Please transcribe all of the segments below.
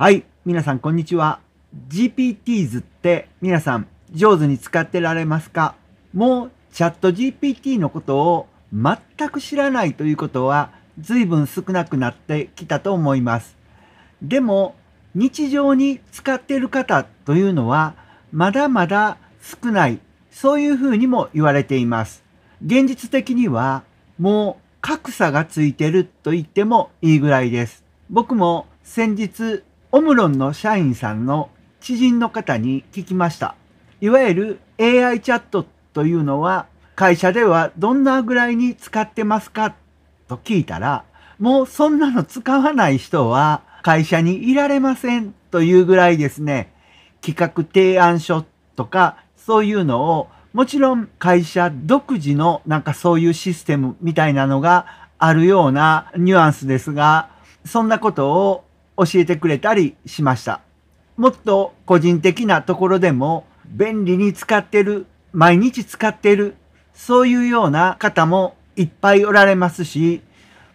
はい、皆さんこんにちは。GPTs って皆さん上手に使ってられますかもうチャット GPT のことを全く知らないということは随分少なくなってきたと思います。でも日常に使っている方というのはまだまだ少ないそういうふうにも言われています。現実的にはもう格差がついてると言ってもいいぐらいです。僕も先日オムロンの社員さんの知人の方に聞きました。いわゆる AI チャットというのは会社ではどんなぐらいに使ってますかと聞いたら、もうそんなの使わない人は会社にいられませんというぐらいですね、企画提案書とかそういうのをもちろん会社独自のなんかそういうシステムみたいなのがあるようなニュアンスですが、そんなことを教えてくれたりしました。もっと個人的なところでも便利に使ってる、毎日使ってる、そういうような方もいっぱいおられますし、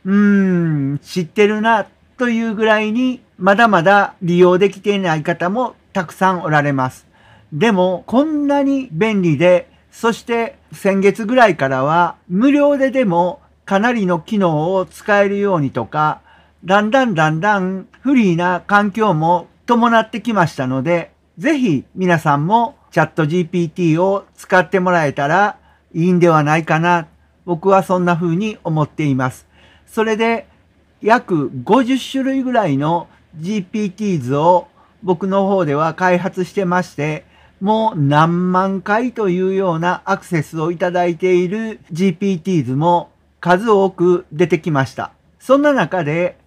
うーん、知ってるなというぐらいにまだまだ利用できていない方もたくさんおられます。でもこんなに便利で、そして先月ぐらいからは無料ででもかなりの機能を使えるようにとか、だんだんだんだんフリーな環境も伴ってきましたので、ぜひ皆さんもチャット GPT を使ってもらえたらいいんではないかな。僕はそんな風に思っています。それで約50種類ぐらいの GPTs を僕の方では開発してまして、もう何万回というようなアクセスをいただいている GPTs も数多く出てきました。そんな中で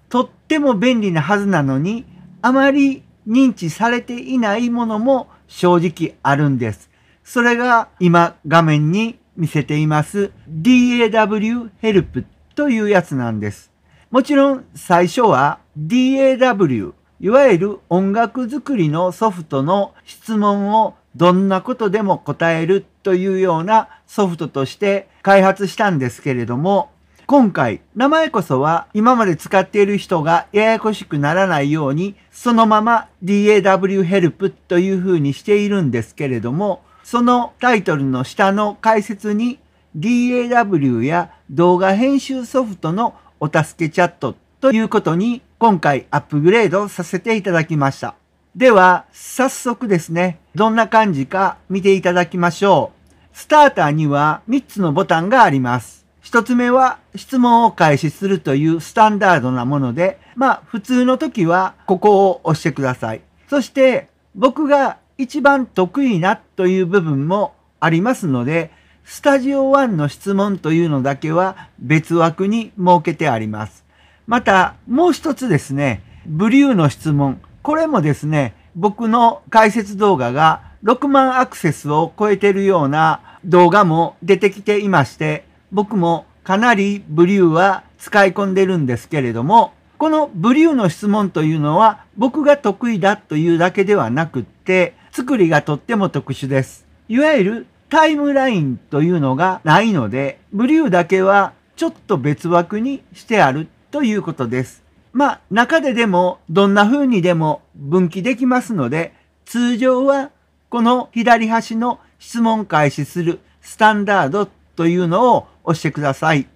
っても便利なはずなのに、あまり認知されていないものも正直あるんです。それが今画面に見せています DAW Help というやつなんです。もちろん最初は DAW、いわゆる音楽作りのソフトの質問をどんなことでも答えるというようなソフトとして開発したんですけれども、今回、名前こそは今まで使っている人がややこしくならないように、そのまま DAW ヘルプという風にしているんですけれども、そのタイトルの下の解説に DAW や動画編集ソフトのお助けチャットということに今回アップグレードさせていただきました。では、早速ですね、どんな感じか見ていただきましょう。スターターには3つのボタンがあります。一つ目は質問を開始するというスタンダードなもので、まあ普通の時はここを押してください。そして僕が一番得意なという部分もありますので、スタジオ1の質問というのだけは別枠に設けてあります。またもう一つですね、ブリューの質問。これもですね、僕の解説動画が6万アクセスを超えてるような動画も出てきていまして、僕もかなりブリューは使い込んでるんですけれども、このブリューの質問というのは僕が得意だというだけではなくって、作りがとっても特殊です。いわゆるタイムラインというのがないので、ブリューだけはちょっと別枠にしてあるということです。まあ、中ででもどんな風にでも分岐できますので、通常はこの左端の質問開始するスタンダードというのを押してください。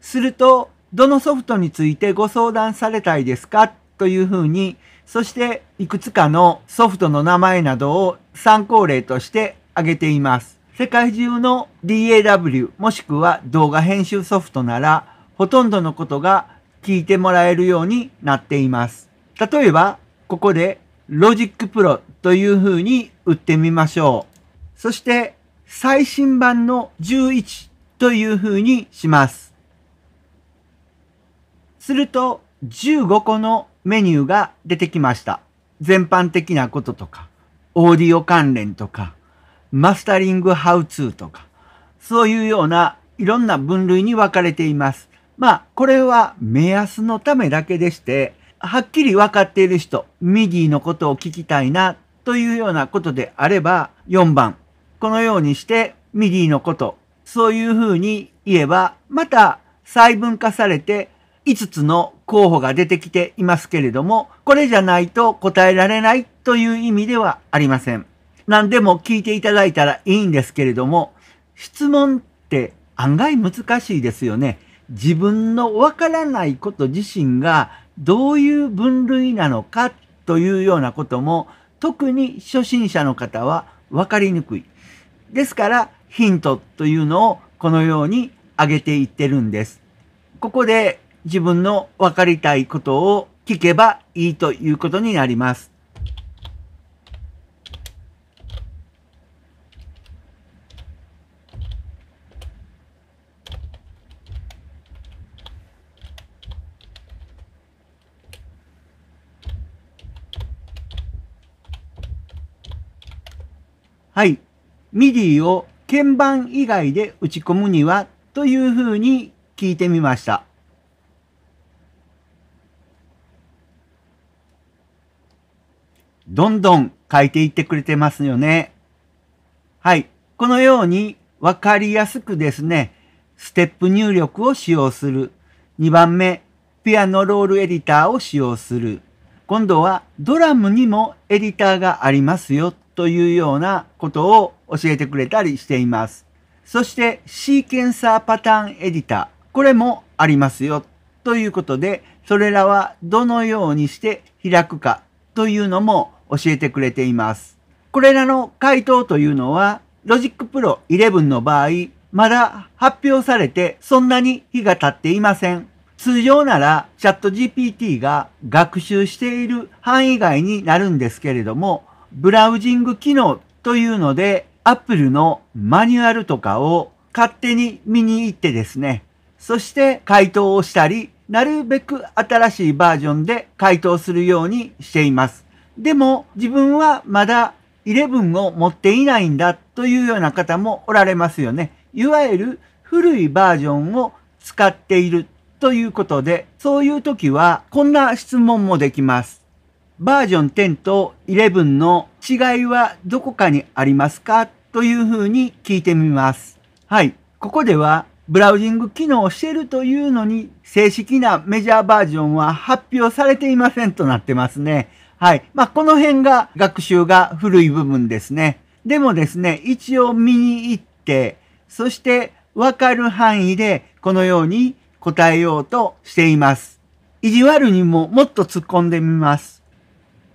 すると、どのソフトについてご相談されたいですかというふうに、そしていくつかのソフトの名前などを参考例として挙げています。世界中の DAW もしくは動画編集ソフトなら、ほとんどのことが聞いてもらえるようになっています。例えば、ここで Logic Pro というふうに打ってみましょう。そして、最新版の11というふうにします。すると15個のメニューが出てきました。全般的なこととか、オーディオ関連とか、マスタリングハウツーとか、そういうようないろんな分類に分かれています。まあ、これは目安のためだけでして、はっきり分かっている人、ミディのことを聞きたいなというようなことであれば、4番。このようにして、ミディのことそういうふうに言えば、また細分化されて5つの候補が出てきていますけれども、これじゃないと答えられないという意味ではありません。何でも聞いていただいたらいいんですけれども、質問って案外難しいですよね。自分のわからないこと自身がどういう分類なのかというようなことも特に初心者の方は分かりにくい。ですからヒントというのをこのように挙げていってるんです。ここで自分の分かりたいことを聞けばいいということになります。はい。ミディを鍵盤以外で打ち込むにはというふうに聞いてみました。どんどん書いていってくれてますよね。はい。このようにわかりやすくですね、ステップ入力を使用する。2番目、ピアノロールエディターを使用する。今度はドラムにもエディターがありますよというようなことを教えてくれたりしています。そしてシーケンサーパターンエディター、これもありますよということで、それらはどのようにして開くかというのも教えてくれています。これらの回答というのは、Logic Pro 11の場合、まだ発表されてそんなに日が経っていません。通常なら ChatGPT が学習している範囲外になるんですけれども、ブラウジング機能というので、Apple のマニュアルとかを勝手に見に行ってですね、そして回答をしたり、なるべく新しいバージョンで回答するようにしています。でも自分はまだ11を持っていないんだというような方もおられますよね。いわゆる古いバージョンを使っているということで、そういう時はこんな質問もできます。バージョン10と11の違いはどこかにありますかというふうに聞いてみます。はい。ここではブラウジング機能をしているというのに正式なメジャーバージョンは発表されていませんとなってますね。はい。まあ、この辺が学習が古い部分ですね。でもですね、一応見に行って、そしてわかる範囲でこのように答えようとしています。意地悪にももっと突っ込んでみます。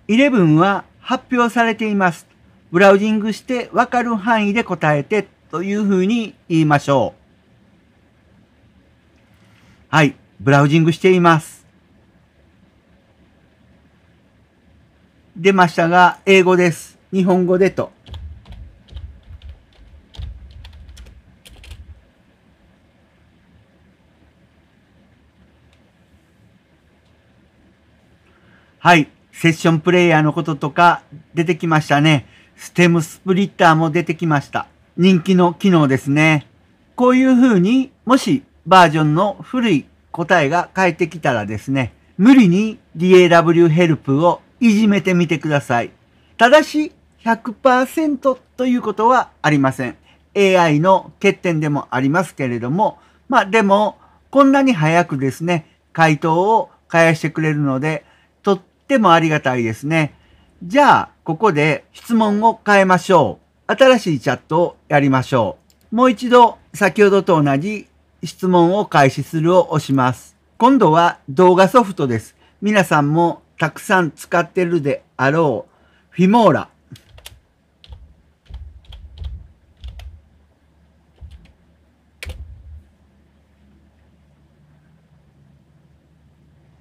11は発表されています。ブラウジングしてわかる範囲で答えてというふうに言いましょう。はい、ブラウジングしています。出ましたが、英語です。日本語でと。はい。セッションプレイヤーのこととか出てきましたね。ステムスプリッターも出てきました。人気の機能ですね。こういう風にもしバージョンの古い答えが返ってきたらですね、無理に DAW ヘルプをいじめてみてください。ただし100%ということはありません。AI の欠点でもありますけれども、まあでもこんなに早くですね、回答を返してくれるのでってもありがたいですね。じゃあ、ここで質問を変えましょう。新しいチャットをやりましょう。もう一度、先ほどと同じ質問を開始するを押します。今度は動画ソフトです。皆さんもたくさん使ってるであろう、フィモーラ。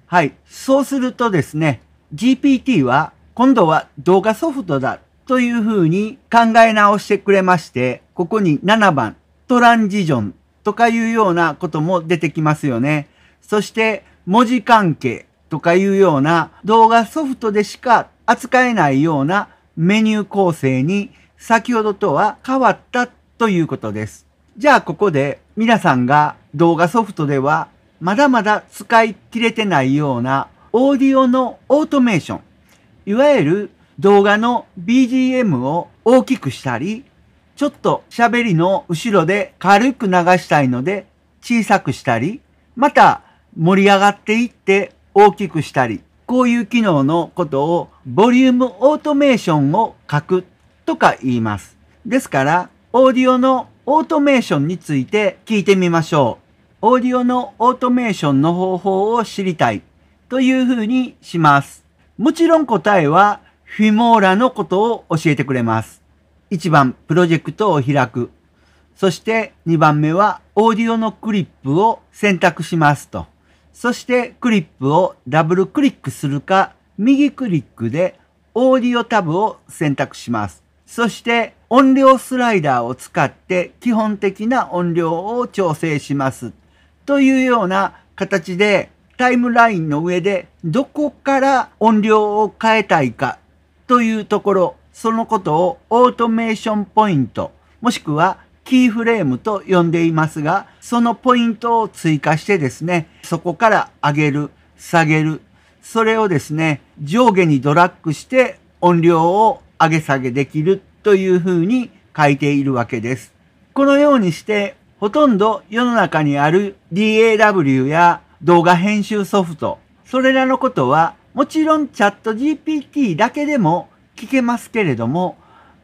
はい。そうするとですね、GPT は今度は動画ソフトだというふうに考え直してくれまして、ここに7番トランジジョンとかいうようなことも出てきますよね。そして文字関係とかいうような動画ソフトでしか扱えないようなメニュー構成に先ほどとは変わったということです。じゃあここで皆さんが動画ソフトではまだまだ使い切れてないようなオーディオのオートメーション、いわゆる動画の BGM を大きくしたり、ちょっと喋りの後ろで軽く流したいので小さくしたり、また盛り上がっていって大きくしたり、こういう機能のことをボリュームオートメーションを書くとか言います。ですから、オーディオのオートメーションについて聞いてみましょう。オーディオのオートメーションの方法を知りたい。というふうにします。もちろん答えはフィモーラのことを教えてくれます。1番、プロジェクトを開く。そして2番目はオーディオのクリップを選択しますと。そしてクリップをダブルクリックするか、右クリックでオーディオタブを選択します。そして音量スライダーを使って基本的な音量を調整します。というような形でタイムラインの上でどこから音量を変えたいかというところ、そのことをオートメーションポイント、もしくはキーフレームと呼んでいますが、そのポイントを追加してですね、そこから上げる、下げる、それをですね、上下にドラッグして音量を上げ下げできるというふうに書いているわけです。このようにして、ほとんど世の中にある DAW や動画編集ソフト、それらのことはもちろんチャット GPT だけでも聞けますけれども、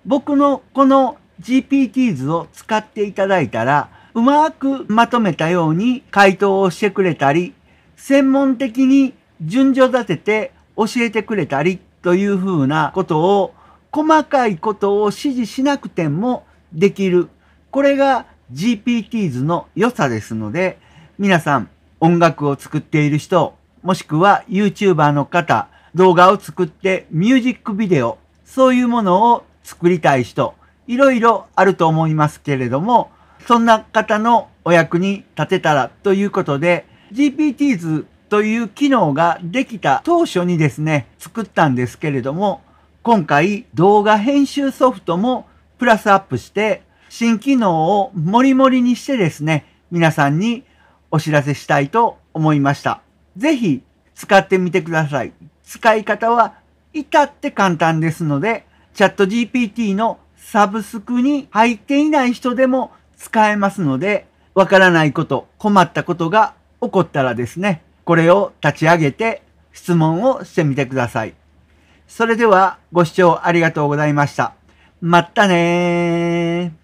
僕のこの GPT 図を使っていただいたら、うまくまとめたように回答をしてくれたり、専門的に順序立てて教えてくれたりというふうなことを、細かいことを指示しなくてもできる。これが GPT 図の良さですので、皆さん音楽を作っている人、もしくは YouTuber の方、動画を作ってミュージックビデオ、そういうものを作りたい人、いろいろあると思いますけれども、そんな方のお役に立てたらということで、GPTs という機能ができた当初にですね、作ったんですけれども、今回動画編集ソフトもプラスアップして、新機能をもりもりにしてですね、皆さんにお知らせしたいと思いました。ぜひ使ってみてください。使い方は至って簡単ですので、チャット GPT のサブスクに入っていない人でも使えますので、わからないこと、困ったことが起こったらですね、これを立ち上げて質問をしてみてください。それではご視聴ありがとうございました。まったねー。